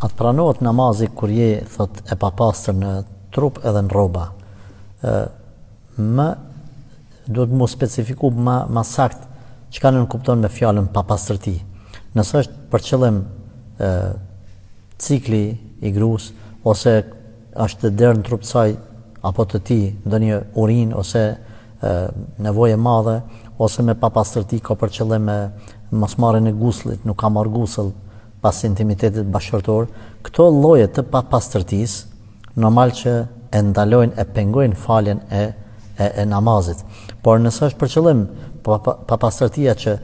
A të pranohet namazi kur je thot e papastër në trup edhe në rroba? ë më duhet më specifiku më më sakt çka nën kupton me fjalën papastërti. Nëse është për qëllim ë cikli i gruas ose është derë në trup saj apo të ti, ndonjë urinë ose nevojë madhe ose me papastërti ka për qëllim me mos marrën e guslit, nuk ka marr gusëll, pas intimitetit bashkëtor, këto lloje të papastërtis, normal që e ndalojnë e pengojnë faljen e, e e namazit. Por nëse është për qëllim papastërtia që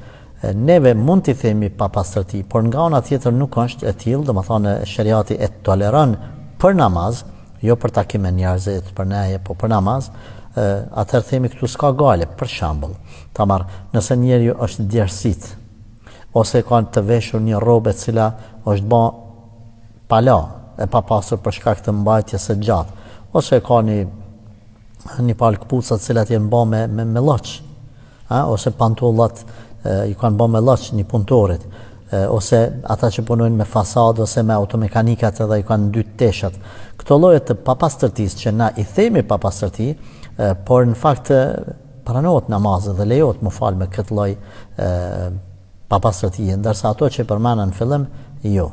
neve mund t'i themi papastërti, por nga ana tjetër nuk është e tillë, domethënë shariati e toleron për namaz, jo për takim e njerëzit, për neje, po për namaz, atëherë themi këtu s'ka gale, për shambull. Tamar, nëse njeriu është djersit, ose kanë të veshur një rrobë e cila është bë pa la e pa pasur për shkak të mbajtjes së gjatë ose e kanë një palë këpuca të cilat jenë bë me me, me lloç ha ose pantollat i kanë bë me lloç një puntorit e, ose ata që punojnë me fasadë ose me automekanikat edhe i kanë dy teshat këto lloje të papastërtisë që na i themi papastërti por në fakt pranohet namazi dhe lejohet mufal me këtë lloj pa pasrëti, ndërsa ato që përmendën në fillim, jo.